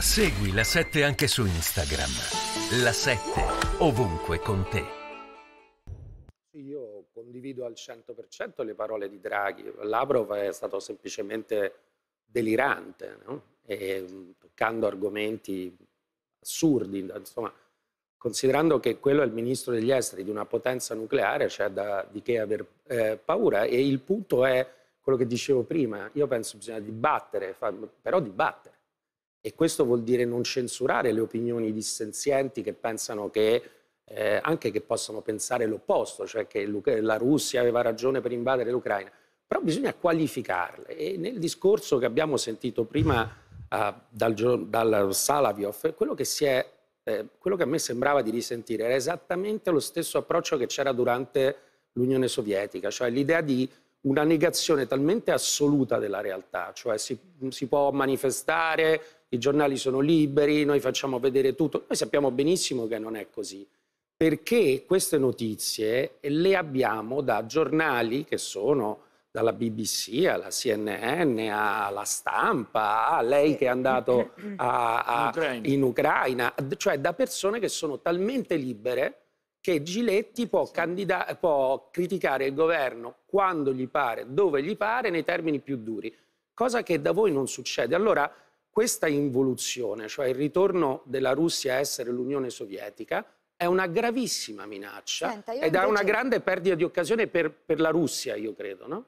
Segui la 7 anche su Instagram. La 7 ovunque con te. Io condivido al 100% le parole di Draghi. Lavrov è stato semplicemente delirante, no? e, mm, toccando argomenti assurdi, insomma, considerando che quello è il ministro degli esteri di una potenza nucleare, c'è cioè di che aver eh, paura e il punto è quello che dicevo prima, io penso che bisogna dibattere, però dibattere e questo vuol dire non censurare le opinioni dissenzienti che pensano che, eh, anche che possano pensare l'opposto, cioè che la Russia aveva ragione per invadere l'Ucraina, però bisogna qualificarle. E nel discorso che abbiamo sentito prima eh, dal, dal Salaviov, quello che, è, eh, quello che a me sembrava di risentire era esattamente lo stesso approccio che c'era durante l'Unione Sovietica, cioè l'idea di una negazione talmente assoluta della realtà, cioè si, si, può manifestare, i giornali sono liberi, noi facciamo vedere tutto, noi sappiamo benissimo che non è così, perché queste notizie le abbiamo da giornali che sono dalla BBC alla CNN alla stampa, a lei che è andato a, a, in, Ucraina. in Ucraina, cioè da persone che sono talmente libere che Giletti può, candida- può criticare il governo quando gli pare, dove gli pare, nei termini più duri, cosa che da voi non succede. Allora, questa involuzione, cioè il ritorno della Russia a essere l'Unione Sovietica, è una gravissima minaccia Senta, ed invece... è una grande perdita di occasione per, per la Russia, io credo, no?